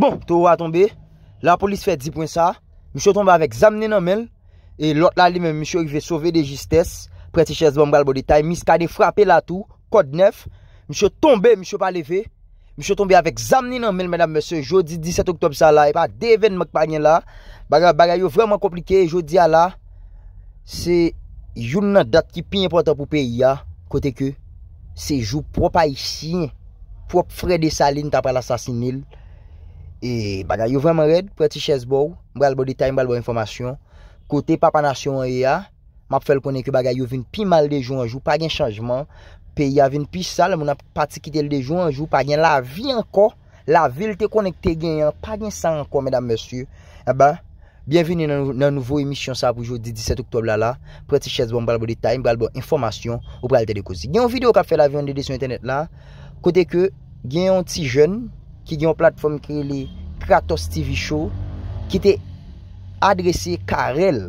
Bon, tou a tombe, la polis fè di pwen sa, msè tombe avèk zamnen nan men, e lot la li men, msè yon vè sove de jistès, presi chèz bambal bodi tay, mis kade frapè la tou, kod nef, msè tombe, msè pa leve, msè tombe avèk zamnen nan men, mèdam msè, jodi 17 oktob sa la, e pa devèn mèk panye la, bagay yo vreman komplike, jodi a la, se yon nan dat ki pin important pou peyi ya, kote ke, se jou prop a isi, se jou prop frede salin tapal asasinil, E bagay yo vreman red, prati chesbou Mbralbo detay, mbralbo informasyon Kote Papanasyon e ya Map fel konen ke bagay yo vin pi mal de joun anjou Pagin chanjman, pe ya vin pi sal Mou na pati kite l de joun anjou Pagin la vi anko, la vil te konekte Ganyan, pagin san anko, medan mesyu E eh ba, bienveni nan nouvo emisyon sa Poujou 17 oktob la la Prati chesbou, mbralbo detay, mbralbo informasyon Ou pralite de kouzi Ganyan video ka fe la vi an dede sou internet la Kote ke, ganyan ti joun Ki gen yon platfom ki li Kratos TV show Ki te adrese Karel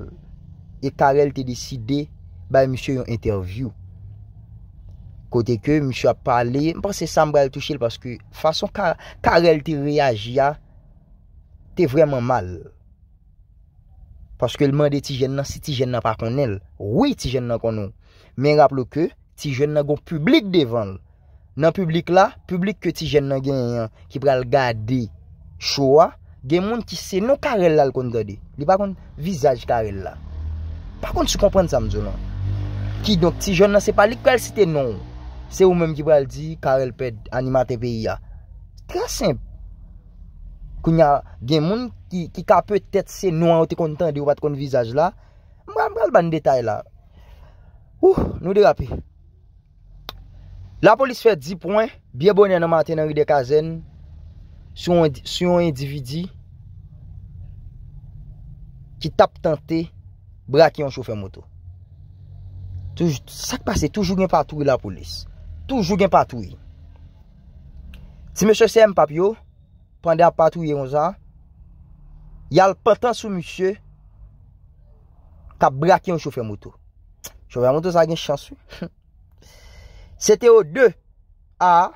E Karel te decide Ba yon interview Kote ke yon misyo a pale Mpase Sambra el touche el Paske fason Karel te reagi ya Te vreman mal Paske el mande ti jen nan Si ti jen nan pa kon el Oui ti jen nan kon nou Men raplo ke ti jen nan gon publik devan Nan publik la, publik ke ti jen nan gen yon, ki pral gade chowa, gen moun ki se non karel la l kontande. Li bakon, vizaj karel la. Bakon, sou kompren sa mzou nan. Ki, donk, ti jen nan se pali, karel se te non. Se ou menm ki pral di, karel pe animate pe ya. Trasem. Kou nyan gen moun ki ka peutet se nou an ou te kontande ou pat kon vizaj la, mbran mbran ban detay la. Ouh, nou de rapi. La polis fè di pwen, biye bonye nan mante nan ri de kazen, sou yon individi, ki tap tante, brak yon choufer moto. Sak pase, toujou gen patou yon la polis. Toujou gen patou yon. Ti mèche se m pap yo, pande ap patou yon zan, yal patan sou mèche, ka brak yon choufer moto. Choufer moto zan gen chansou. 702 a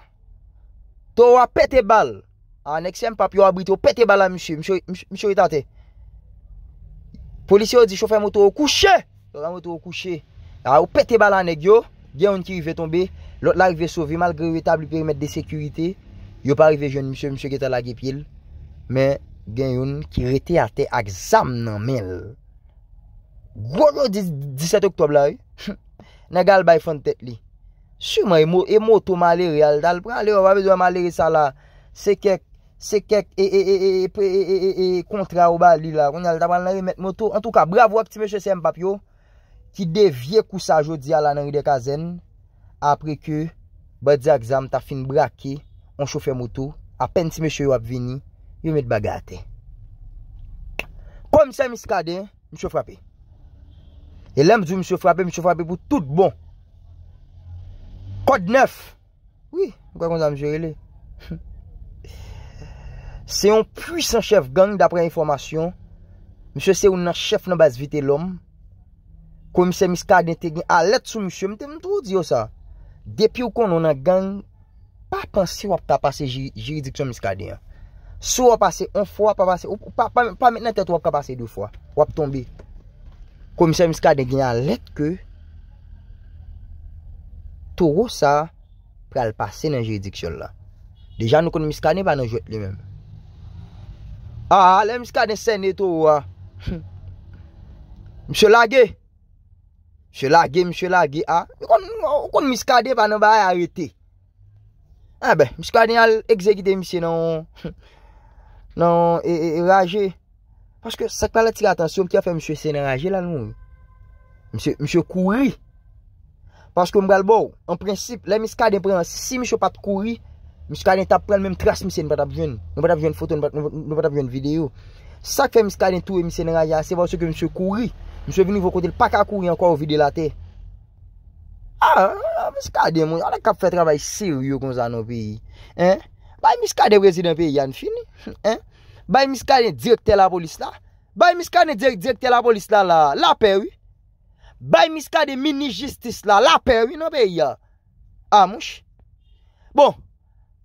Tora pete bal A neksem pap yo abrit Yo pete bal a msye Msye yo tante Polisye yo di chofè mouto yo kouche Tora mouto yo kouche A yo pete bal ane gyo Gen yon ki rive tombe Lot la rive sovi mal greve tabli perimet de sekurite Yo pa rive jen msye msye geta la gepil Men gen yon ki rete ate Aksam nan men Gwo gwo 17 oktob la Negal bay fon tet li Suman e moto maleri al tal, pran li yo wap edwa maleri sa la sekek, sekek e kontra ou bali la, wanyal taban nari met moto. En tou ka, bravo wap ti meche sem pap yo, ki devye kousa jodi ala nanri de kazen, apre ke badi aksam ta fin brake, on chofe moto, apen ti meche yo ap vini, yo met bagate. Kom se mi skade, mi cho frape. E lem di yo mi cho frape, mi cho frape pou tout bon. Kod 9. Oui, mwen kwa kon sa mjere le. Se yon puisan chef gang dapre informasyon, mwen se se ou nan chef nan bas vite lom, komise miskaden te gen alet sou mwen se mwen tro diyo sa. Depi ou kon nou nan gang, pa pansi wap ka pase jiridik sou miskaden. Sou wap pase, on fwa wap pase, pa menen tet wap ka pase dou fwa, wap tonbi. Komise miskaden gen alet ke, Touro sa, pral pase nan jrediksyon la. Dejan nou kon miskade ban nan jwet li men. A, ale miskade sene touro a. Hm. Mse lage. Mse lage, mse lage, a. Yon kon miskade ban nan baye arete. A be, miskade al egzegide mse nan... Hm, nan... E, e, e raje. Paske sak pala tira atansyon ki a fe mse sene raje la loun. Mse, mse kourey. Paske mbrel bou, an prinsip, le miskade preman, si misho pat kouri, miskade tap preman menm tras misen pat ap joun, nan pat ap joun foto, nan pat ap joun video. Sak fe miskade tou e misen raja, se vòsè ke misho kouri, misho vini vò kote l pak a kouri an kwa ou vide la te. Ah, miskade moun, an la kap fè travay siryo kon zanon pe. Bay miskade rezi den pe, yan fini. Bay miskade direk tè la polis la, bay miskade direk direk tè la polis la, la peri. Bay miska de mini-jistis la, la pe wè nan pe iya. Ha ah, mouch? Bon,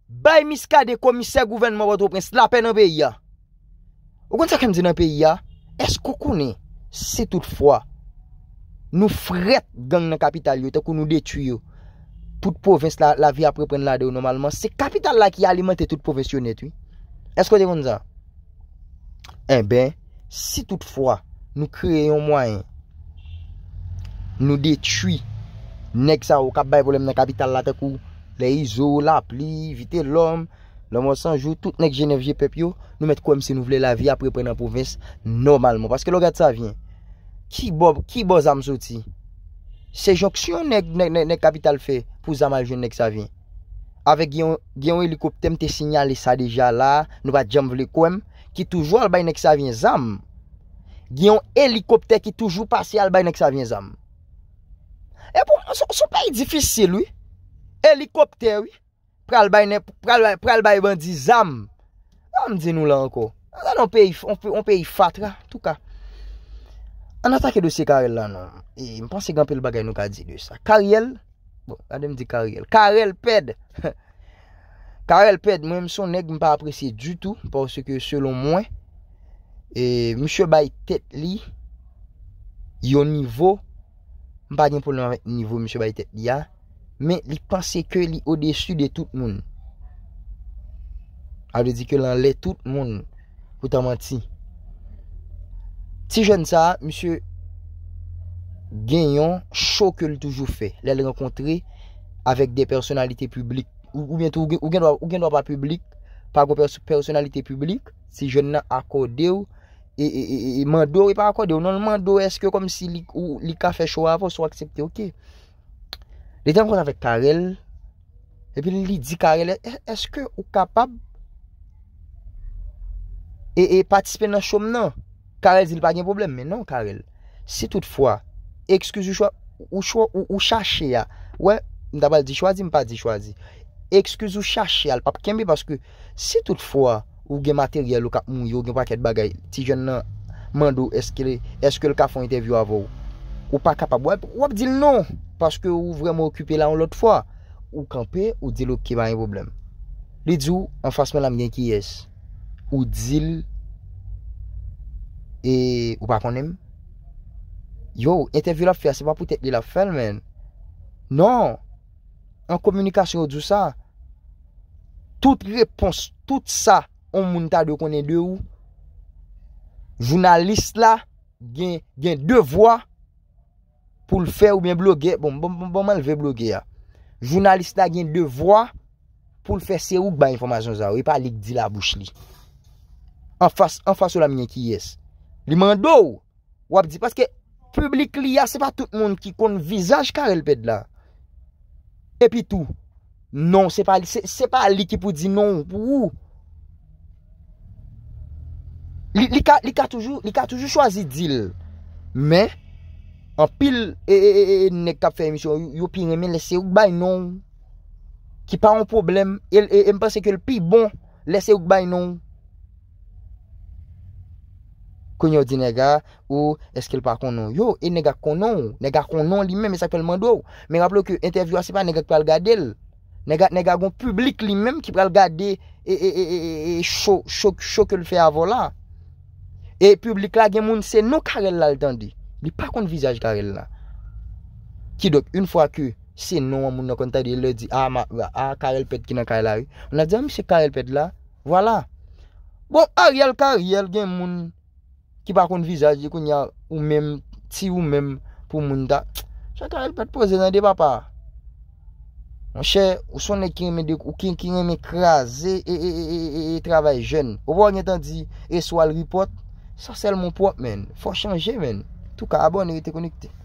bay miska de komise gouverneman wè tou prens, la pe nan pe iya. O kon sa kem zi nan pe iya, esko kounè, si tout fwa, nou fret gang nan kapital yo, te kou nou detuyo, tout provins la vi apre pren la de ou normalman, se kapital la ki alimante tout provins yo net wè. Esko te kon za? E eh ben, si tout fwa, nou kreyon mwanyen, Nou detwi. Nèk sa ou kap bay volèm nan kapital la te kou. Le izo, la pli, vite lom. Lom an sanjou, tout nèk jenèvje pep yo. Nou mèt kouèm se nou vle la vi apre pre nan provins normalman. Paske lò gat sa vyen. Ki bo, ki bo zanm soti? Se jonksyon nèk kapital fe pou zanm aljoun nèk sa vyen. Avek gyon helikopte mte sinyalè sa deja la. Nou va djem vle kouèm. Ki toujou albay nèk sa vyen zanm. Gyon helikopte ki toujou pase albay nèk sa vyen zanm. E pou, sou pa yi difisil, wè. Helikopter, wè. Pral bay nan, pral bay ban di zam. Am di nou la anko. An an, on pe yi fat, ka. Tou ka. An atake de se karel la, nan. E, mpense gampel bagay nou ka di nou sa. Karel, bo, adem di karel. Karel ped. Karel ped, mwen mson neg mpa apresye du tout. Porsè ke selon mwen. E, msye bay tet li. Yo nivou. Mpa gen pou nan nivou msye bayi tet di ya. Men li panse ke li o desu de tout moun. A de di ke lan le tout moun. Koutanman ti. Ti jen sa, msye genyon, chou ke li toujou fe. Le li renkontre avèk de personalite publik. Ou gen do pa publik, pa go personalite publik. Si jen nan akode ou. E, e, e, e mandou e pa akode. Ou nan mandou eske kom si li ka fe chou avos ou aksepte. Ok. Le ten kon sa fe karel. E pi li di karel. Eske ou kapab? E patispe nan choum nan? Karel zil pa gen problem. Men nan karel. Si toutfwa. Ekskouz ou chache ya. Ou e. Mda ba di chouazi mpa di chouazi. Ekskouz ou chache ya. Al pap kenbi. Paske si toutfwa. Ou gen materyel ou kap moun yo, gen paket bagay. Ti jen nan mandou, eske le kafon interview avou. Ou pa kap ap wap, wap dil non. Paske ou vremen okupi la an lot fwa. Ou kampe, ou dil okiba en problem. Li djou, an fasmen la mgen ki yes. Ou dil, e, ou pakonem. Yo, interview la fwe, seman pou tek li la fwe men. Non. An komunikasyon ou djou sa. Tout repons, tout sa. On moun ta de konen de ou. Jounalist la gen devwa pou l fè ou ben blogge. Bon, bon, bon, bon, bon, man l ve blogge ya. Jounalist la gen devwa pou l fè se ou ban informasyon za ou. E pa lik di la bouch li. An fas, an fas ou la mwen ki yes. Li man do ou. Wap di, paske, publik li ya se pa tout moun ki kon visaj kare l ped la. E pi tou. Non, se pa lik, se pa lik ki pou di non ou pou ou. Li ka toujou, li ka toujou chwazi dil. Men, an pil, e, e, e, e, ne kap fe emisyon, yo pi remen lese ouk bay nou. Ki pa an problem, el, e, e, e, mpase ke l pi bon, lese ouk bay nou. Kou nyo di nega, ou, eske l pa konon. Yo, e nega konon, nega konon li men, me sepe l mandou. Men, raplo ke, interview asipan, nega ki pral gade el. Nega, nega gon publik li men, ki pral gade, e, e, e, e, e, chou, e, chou, chou ke l fe avola. E publik la gen moun, se nou karel la l'tan di. Bi pa konvizaj karel la. Ki dok, un fwa ke, se nou an moun nan konta di, le di, ah, a ah, karel pet ki nan karel la ri. On a di an mi se karel pet la. Voilà. Bon, a real karel gen moun, ki pa konvizaj, di kon nyan ou mèm, ti ou mèm pou moun da. Se karel pet pou zè nan de bapa. An chè, ou son ne kireme dek, ou kin kireme kras, e, e, e, e travay jen. Ou pou an nye tan di, e swal ripot, Sa sel mon pwop men, fwa chanje men Tou ka abon e wite konekte